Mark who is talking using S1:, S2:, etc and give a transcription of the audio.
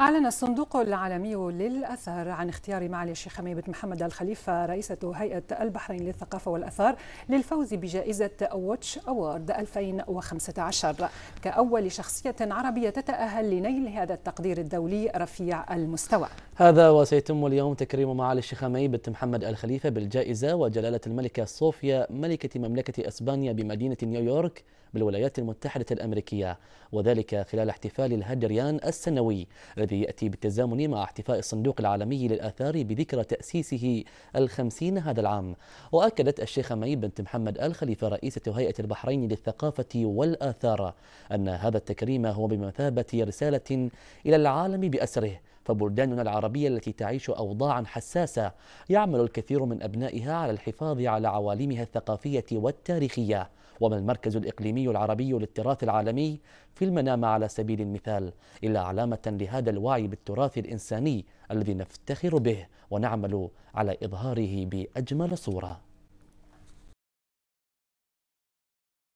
S1: أعلن الصندوق العالمي للأثار عن اختيار معالي الشيخ حميد بن محمد الخليفة رئيسة هيئة البحرين للثقافة والأثار للفوز بجائزة واتش أوارد 2015 كأول شخصية عربية تتأهل لنيل هذا التقدير الدولي رفيع المستوى
S2: هذا وسيتم اليوم تكريم معالي الشيخ حميد بن محمد الخليفة بالجائزة وجلالة الملكة صوفيا ملكة مملكة إسبانيا بمدينة نيويورك بالولايات المتحدة الأمريكية وذلك خلال احتفال الهجريان السنوي الذي يأتي بالتزامن مع احتفاء الصندوق العالمي للآثار بذكرى تأسيسه الخمسين هذا العام وأكدت الشيخة مي بنت محمد آل خليفة رئيسة هيئة البحرين للثقافة والآثار أن هذا التكريم هو بمثابة رسالة إلى العالم بأسره فبلداننا العربية التي تعيش أوضاعا حساسة يعمل الكثير من أبنائها على الحفاظ على عوالمها الثقافية والتاريخية وما المركز الإقليمي العربي للتراث العالمي في المنام على سبيل المثال إلا علامة لهذا الوعي بالتراث الإنساني الذي نفتخر به ونعمل على إظهاره بأجمل صورة